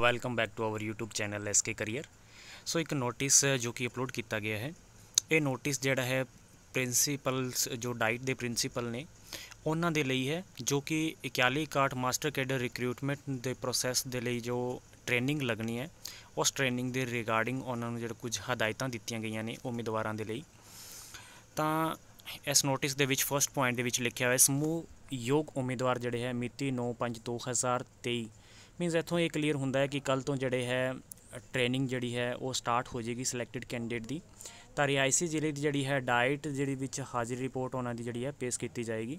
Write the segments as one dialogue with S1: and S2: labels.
S1: welcome back to our YouTube channel SK career so ਇੱਕ notice ਜੋ ਕਿ upload ਕੀਤਾ ਗਿਆ ਹੈ ਇਹ ਨੋਟਿਸ ਜਿਹੜਾ ਹੈ ਪ੍ਰਿੰਸੀਪਲਸ ਜੋ ਡਾਈਟ ਦੇ ਪ੍ਰਿੰਸੀਪਲ ਨੇ ਉਹਨਾਂ ਦੇ ਲਈ ਹੈ ਜੋ ਕਿ 41 ਕਾਟ ਮਾਸਟਰ ਕੈਡਰ ਰਿਕਰੂਟਮੈਂਟ ਦੇ ਪ੍ਰੋਸੈਸ ਦੇ ਲਈ ਜੋ ਟ੍ਰੇਨਿੰਗ ਲੱਗਣੀ ਹੈ ਉਸ ਟ੍ਰੇਨਿੰਗ ਦੇ ਰਿਗਾਰਡਿੰਗ ਉਹਨਾਂ ਨੂੰ ਜਿਹੜਾ ਕੁਝ ਹਦਾਇਤਾਂ ਦਿੱਤੀਆਂ ਗਈਆਂ ਨੇ ਉਮੀਦਵਾਰਾਂ ਦੇ ਲਈ ਤਾਂ ਇਸ ਨੋਟਿਸ ਦੇ ਵਿੱਚ ਫਰਸਟ ਪੁਆਇੰਟ ਦੇ ਵਿੱਚ ਲਿਖਿਆ ਹੋਇਆ ਸਮੂਹ ਯੋਗ ਉਮੀਦਵਾਰ ਜਿਹੜੇ ਹੈ ਮਿਤੀ 9/5/2023 ਮੀਨਸ ਇਥੋਂ ਇਹ ਕਲੀਅਰ ਹੁੰਦਾ ਹੈ ਕਿ ਕੱਲ ਤੋਂ ਜਿਹੜੇ ਹੈ ਟ੍ਰੇਨਿੰਗ ਜਿਹੜੀ ਹੈ ਉਹ ਸਟਾਰਟ ਹੋ ਜਾਏਗੀ ਸਿਲੈਕਟਡ ਕੈਂਡੀਡੇਟ ਦੀ ਤਾਂ ਰਿਆਇਸੀ ਜ਼ਿਲ੍ਹੇ ਦੀ ਜਿਹੜੀ ਹੈ ਡਾਈਟ ਜਿਹੜੀ ਵਿੱਚ ਹਾਜ਼ਰੀ ਰਿਪੋਰਟ ਉਹਨਾਂ ਦੀ ਜਿਹੜੀ ਹੈ ਪੇਸ਼ ਕੀਤੀ ਜਾਏਗੀ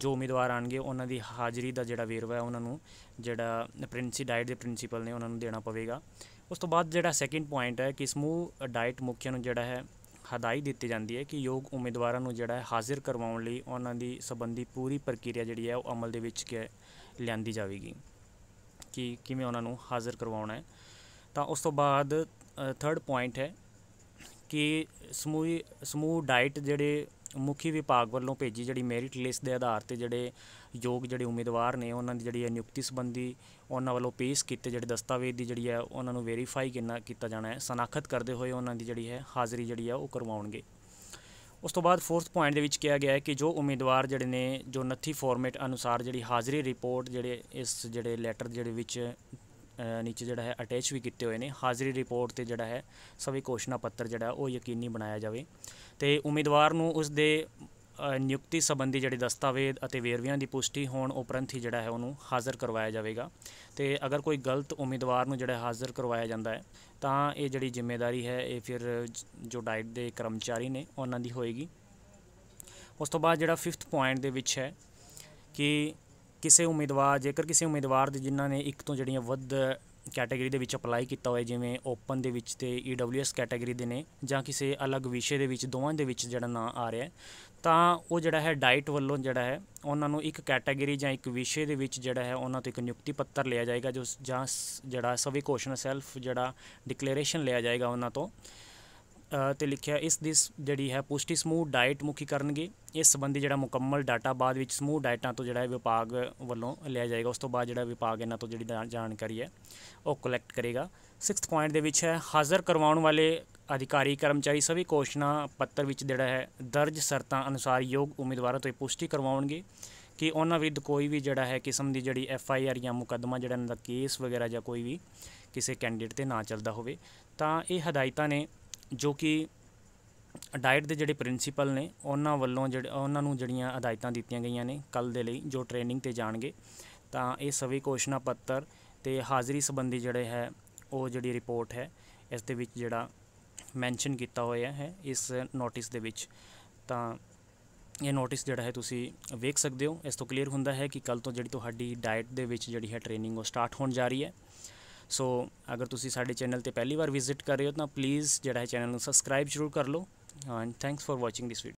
S1: ਜੋ ਉਮੀਦਵਾਰ ਆਣਗੇ ਉਹਨਾਂ ਦੀ ਹਾਜ਼ਰੀ ਦਾ ਜਿਹੜਾ ਵੇਰਵਾ ਹੈ ਉਹਨਾਂ ਨੂੰ ਜਿਹੜਾ ਪ੍ਰਿੰਸੀ ਡਾਈਟ ਦੇ ਪ੍ਰਿੰਸੀਪਲ ਨੇ ਉਹਨਾਂ ਨੂੰ ਦੇਣਾ ਪਵੇਗਾ ਉਸ ਤੋਂ ਬਾਅਦ ਜਿਹੜਾ ਸੈਕਿੰਡ ਪੁਆਇੰਟ ਹੈ ਕਿ ਸਮੂਹ ਡਾਈਟ ਮੁਖੀਆਂ ਨੂੰ ਜਿਹੜਾ ਹੈ ਹਦਾਇਤ ਦਿੱਤੀ ਜਾਂਦੀ ਹੈ ਕਿ ਯੋਗ ਉਮੀਦਵਾਰਾਂ ਨੂੰ ਜਿਹੜਾ ਹੈ ਹਾਜ਼ਰ ਕਰਵਾਉਣ ਲਈ ਉਹਨਾਂ ਦੀ ਸਬੰਧੀ ਪੂਰੀ ਪ੍ਰਕਿਰਿਆ ਜਿਹੜੀ ਹੈ ਉਹ ਅਮਲ ਦੇ ਵਿੱਚ ਲਿਆਂਦੀ ਜਾਵੇਗੀ ਕਿ ਕਿਵੇਂ ਉਹਨਾਂ ਨੂੰ ਹਾਜ਼ਰ ਕਰਵਾਉਣਾ ਹੈ ਤਾਂ ਉਸ ਤੋਂ ਬਾਅਦ ਥਰਡ ਪੁਆਇੰਟ ਹੈ ਕਿ ਸਮੂਹ ਸਮੂਹ ਡਾਈਟ ਜਿਹੜੇ ਮੁਖੀ ਵਿਭਾਗ ਵੱਲੋਂ ਭੇਜੀ ਜਿਹੜੀ ਮੈਰਿਟ ਲਿਸਟ ਦੇ ਆਧਾਰ ਤੇ ਜਿਹੜੇ ਯੋਗ ਜਿਹੜੇ ਉਮੀਦਵਾਰ ਨੇ ਉਹਨਾਂ ਦੀ ਜਿਹੜੀ ਨਿਯੁਕਤੀ ਸੰਬੰਧੀ ਉਹਨਾਂ ਵੱਲੋਂ ਪੇਸ਼ ਕੀਤੇ ਜਿਹੜੇ ਦਸਤਾਵੇਜ਼ ਦੀ ਜਿਹੜੀ ਹੈ ਉਹਨਾਂ ਨੂੰ ਵੈਰੀਫਾਈ ਕਿੰਨਾ ਕੀਤਾ ਜਾਣਾ ਹੈ ਸਨਾਖਤ ਕਰਦੇ ਹੋਏ ਉਹਨਾਂ ਦੀ ਜਿਹੜੀ ਹੈ ਹਾਜ਼ਰੀ ਜਿਹੜੀ ਹੈ ਉਹ ਕਰਵਾਉਣਗੇ ਉਸ ਤੋਂ ਬਾਅਦ ਫੋਰਥ ਪੁਆਇੰਟ ਦੇ ਵਿੱਚ ਕਿਹਾ ਗਿਆ ਹੈ ਕਿ ਜੋ ਉਮੀਦਵਾਰ ਜਿਹੜੇ ਨੇ ਜੋ ਨੱਥੀ ਫਾਰਮੈਟ ਅਨੁਸਾਰ ਜਿਹੜੀ ਹਾਜ਼ਰੀ ਰਿਪੋਰਟ ਜਿਹੜੇ ਇਸ ਜਿਹੜੇ ਲੈਟਰ ਜਿਹੜੇ ਵਿੱਚ ਨੀਚੇ ਜਿਹੜਾ ਹੈ ਅਟੈਚ ਵੀ ਕੀਤੇ ਹੋਏ ਨੇ ਹਾਜ਼ਰੀ ਰਿਪੋਰਟ ਤੇ ਜਿਹੜਾ ਹੈ ਸਵੀ ਕੋਸ਼ਨਾ ਪੱਤਰ ਜਿਹੜਾ ਉਹ ਯਕੀਨੀ ਬਣਾਇਆ ਜਾਵੇ ਤੇ ਉਮੀਦਵਾਰ ਨੂੰ ਉਸ ਦੇ ਨਿਯੁਕਤੀ ਸੰਬੰਧੀ ਜਿਹੜੇ ਦਸਤਾਵੇਜ਼ ਅਤੇ ਵੇਰਵਿਆਂ ਦੀ ਪੁਸ਼ਟੀ ਹੋਣ ਉਪਰੰਤ ਹੀ ਜਿਹੜਾ ਹੈ ਉਹਨੂੰ ਹਾਜ਼ਰ ਕਰਵਾਇਆ ਜਾਵੇਗਾ ਤੇ ਅਗਰ ਕੋਈ ਗਲਤ ਉਮੀਦਵਾਰ ਨੂੰ ਜਿਹੜਾ ਹਾਜ਼ਰ ਕਰਵਾਇਆ ਜਾਂਦਾ ਹੈ ਤਾਂ ਇਹ ਜਿਹੜੀ ਜ਼ਿੰਮੇਵਾਰੀ ਹੈ ਇਹ ਫਿਰ ਜੋ ਡਾਈਟ ਦੇ ਕਰਮਚਾਰੀ ਨੇ ਉਹਨਾਂ ਦੀ ਹੋਏਗੀ ਉਸ ਤੋਂ ਬਾਅਦ ਜਿਹੜਾ 5th ਪੁਆਇੰਟ ਦੇ ਵਿੱਚ ਹੈ ਕਿ ਕਿਸੇ ਉਮੀਦਵਾਰ ਜੇਕਰ ਕਿਸੇ ਉਮੀਦਵਾਰ ਦੇ ਜਿਨ੍ਹਾਂ ਨੇ ਇੱਕ ਤੋਂ ਜਿਹੜੀਆਂ ਵੱਧ ਕੈਟਾਗਰੀ ਦੇ ਵਿੱਚ ਅਪਲਾਈ ਕੀਤਾ ਹੋਇਆ ਜਿਵੇਂ ਓਪਨ ਦੇ ਵਿੱਚ ਤੇ EWS ਕੈਟਾਗਰੀ ਦੇ ਨੇ ਜਾਂ ਕਿਸੇ ਅਲੱਗ ਵਿਸ਼ੇ ਦੇ ਵਿੱਚ ਦੋਵਾਂ ਦੇ ਵਿੱਚ ਜਿਹੜਾ ਨਾਮ ਆ ਰਿਹਾ ਤਾਂ ਉਹ ਜਿਹੜਾ ਹੈ ਡਾਈਟ ਵੱਲੋਂ ਜਿਹੜਾ ਹੈ ਉਹਨਾਂ ਨੂੰ ਇੱਕ ਕੈਟਾਗਰੀ ਜਾਂ ਇੱਕ ਵਿਸ਼ੇ ਦੇ ਵਿੱਚ ਜਿਹੜਾ ਹੈ ਉਹਨਾਂ ਤੋਂ ਇੱਕ ਨਿਯੁਕਤੀ ਪੱਤਰ ਲਿਆ ਜਾਏਗਾ ਜੋ ਜਾਂ ਜਿਹੜਾ ਸਵੀ ਘੋਸ਼ਣਾ ਸੈਲਫ ਜਿਹੜਾ ਡਿਕਲੇਰੇਸ਼ਨ ਲਿਆ ਜਾਏਗਾ ਉਹਨਾਂ ਤੋਂ ਤੇ ਲਿਖਿਆ ਇਸ ਦੀ ਜਿਹੜੀ ਹੈ ਪੁਸ਼ਟੀ ਸਮੂਹ ਡਾਈਟ ਮੁਖੀ ਕਰਨਗੇ ਇਸ ਸੰਬੰਧੀ ਜਿਹੜਾ ਮੁਕੰਮਲ ਡਾਟਾ ਬਾਅਦ ਵਿੱਚ ਸਮੂਹ ਡਾਈਟਾਂ ਤੋਂ ਜਿਹੜਾ ਵਿਭਾਗ ਵੱਲੋਂ ਲਿਆ ਜਾਏਗਾ ਉਸ ਤੋਂ ਬਾਅਦ ਜਿਹੜਾ ਵਿਭਾਗ ਇਹਨਾਂ ਤੋਂ ਜਿਹੜੀ ਜਾਣਕਾਰੀ ਹੈ ਉਹ ਕਲੈਕਟ ਕਰੇਗਾ 6th ਪੁਆਇੰਟ ਦੇ ਵਿੱਚ ਹੈ ਹਾਜ਼ਰ ਕਰਵਾਉਣ ਵਾਲੇ ਅਧਿਕਾਰੀ ਕਰਮਚਾਰੀ ਸਭੀ ਕੋਸ਼ਨਾ ਪੱਤਰ ਵਿੱਚ ਜਿਹੜਾ ਹੈ ਦਰਜ ਸ਼ਰਤਾਂ ਅਨੁਸਾਰ ਯੋਗ ਉਮੀਦਵਾਰਾਂ ਤੋਂ ਪੁਸ਼ਟੀ ਕਰਵਾਉਣਗੇ ਕਿ ਉਹਨਾਂ ਵਿਰੁੱਧ ਕੋਈ ਵੀ ਜਿਹੜਾ ਹੈ ਕਿਸਮ ਦੀ ਜਿਹੜੀ ਐਫ ਆਈ ਆਰ ਜਾਂ ਮੁਕੱਦਮਾ ਜਿਹੜਾ ਇਹਨਾਂ ਦਾ ਕੇਸ ਵਗੈਰਾ ਜਾਂ ਕੋਈ ਵੀ ਕਿਸੇ ਕੈਂਡੀਡੇਟ ਤੇ ਨਾ ਚੱਲਦਾ ਹੋਵੇ ਤਾਂ ਇਹ ਹਦਾਇਤਾਂ ਨੇ ਜੋ ਕਿ ਡਾਈਟ ਦੇ ਜਿਹੜੇ ਪ੍ਰਿੰਸੀਪਲ ਨੇ ਉਹਨਾਂ ਵੱਲੋਂ ਜਿਹੜੇ ਉਹਨਾਂ ਨੂੰ ਜਿਹੜੀਆਂ ਹਦਾਇਤਾਂ ਦਿੱਤੀਆਂ ਗਈਆਂ ਨੇ ਕੱਲ ਦੇ ਲਈ ਜੋ ਟ੍ਰੇਨਿੰਗ ਤੇ ਜਾਣਗੇ ਤਾਂ ਇਹ ਸਵੇ ਕੋਸ਼ਨਾ ਪੱਤਰ ਤੇ ਹਾਜ਼ਰੀ ਸੰਬੰਧੀ ਜਿਹੜੇ ਹੈ ਉਹ ਜਿਹੜੀ ਰਿਪੋਰਟ ਹੈ ਇਸ ਦੇ ਵਿੱਚ ਜਿਹੜਾ ਮੈਂਸ਼ਨ ਕੀਤਾ ਹੋਇਆ ਹੈ ਇਸ ਨੋਟਿਸ ਦੇ ਵਿੱਚ ਤਾਂ ਇਹ ਨੋਟਿਸ ਜਿਹੜਾ ਹੈ ਤੁਸੀਂ ਵੇਖ ਸਕਦੇ ਹੋ ਇਸ ਤੋਂ ਕਲੀਅਰ ਹੁੰਦਾ ਹੈ ਕਿ ਕੱਲ ਤੋਂ ਜਿਹੜੀ ਤੁਹਾਡੀ ਡਾਈਟ ਦੇ ਵਿੱਚ ਜਿਹੜੀ ਹੈ ਟ੍ਰੇਨਿੰਗ ਉਹ ਸਟਾਰਟ ਹੋਣ ਜਾ ਰਹੀ ਹੈ ਸੋ ਅਗਰ ਤੁਸੀਂ ਸਾਡੇ ਚੈਨਲ ਤੇ ਪਹਿਲੀ ਵਾਰ ਵਿਜ਼ਿਟ ਕਰ ਰਹੇ ਹੋ ਤਾਂ ਪਲੀਜ਼ ਜਿਹੜਾ ਹੈ ਚੈਨਲ ਨੂੰ ਸਬਸਕ੍ਰਾਈਬ ਜ਼ਰੂਰ ਕਰ ਲਓ and thanks for watching this video